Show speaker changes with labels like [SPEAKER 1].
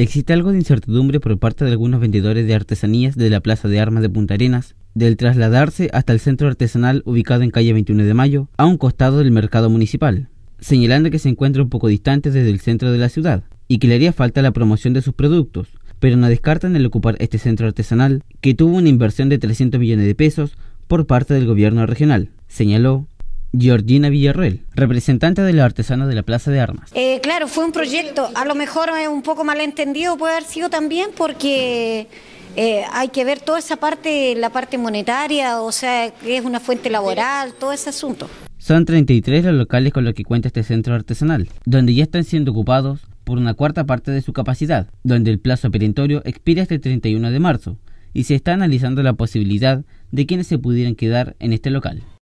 [SPEAKER 1] Existe algo de incertidumbre por parte de algunos vendedores de artesanías de la Plaza de Armas de Punta Arenas del trasladarse hasta el centro artesanal ubicado en calle 21 de Mayo, a un costado del mercado municipal, señalando que se encuentra un poco distante desde el centro de la ciudad y que le haría falta la promoción de sus productos, pero no descartan el ocupar este centro artesanal, que tuvo una inversión de 300 millones de pesos por parte del gobierno regional, señaló Georgina Villarreal, representante de la Artesana de la Plaza de Armas.
[SPEAKER 2] Eh, claro, fue un proyecto, a lo mejor eh, un poco malentendido puede haber sido también porque eh, hay que ver toda esa parte, la parte monetaria, o sea, que es una fuente laboral, todo ese asunto.
[SPEAKER 1] Son 33 los locales con los que cuenta este centro artesanal, donde ya están siendo ocupados por una cuarta parte de su capacidad, donde el plazo perentorio expira este 31 de marzo, y se está analizando la posibilidad de quienes se pudieran quedar en este local.